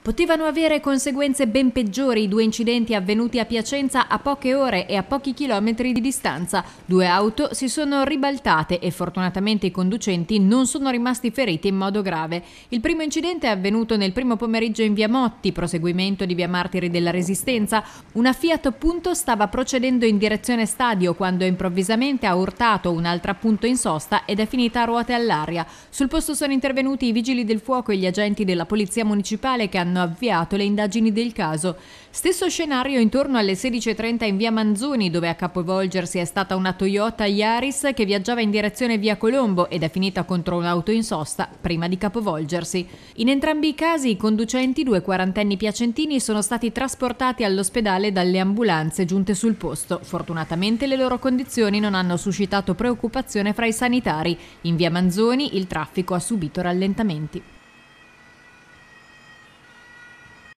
Potevano avere conseguenze ben peggiori i due incidenti avvenuti a Piacenza a poche ore e a pochi chilometri di distanza. Due auto si sono ribaltate e fortunatamente i conducenti non sono rimasti feriti in modo grave. Il primo incidente è avvenuto nel primo pomeriggio in via Motti, proseguimento di via Martiri della Resistenza. Una Fiat Punto stava procedendo in direzione stadio quando improvvisamente ha urtato un'altra Punto in sosta ed è finita a ruote all'aria. Sul posto sono intervenuti i vigili del fuoco e gli agenti della polizia municipale che hanno hanno avviato le indagini del caso. Stesso scenario intorno alle 16.30 in via Manzoni, dove a capovolgersi è stata una Toyota Yaris che viaggiava in direzione via Colombo ed è finita contro un'auto in sosta prima di capovolgersi. In entrambi i casi i conducenti, due quarantenni piacentini, sono stati trasportati all'ospedale dalle ambulanze giunte sul posto. Fortunatamente le loro condizioni non hanno suscitato preoccupazione fra i sanitari. In via Manzoni il traffico ha subito rallentamenti.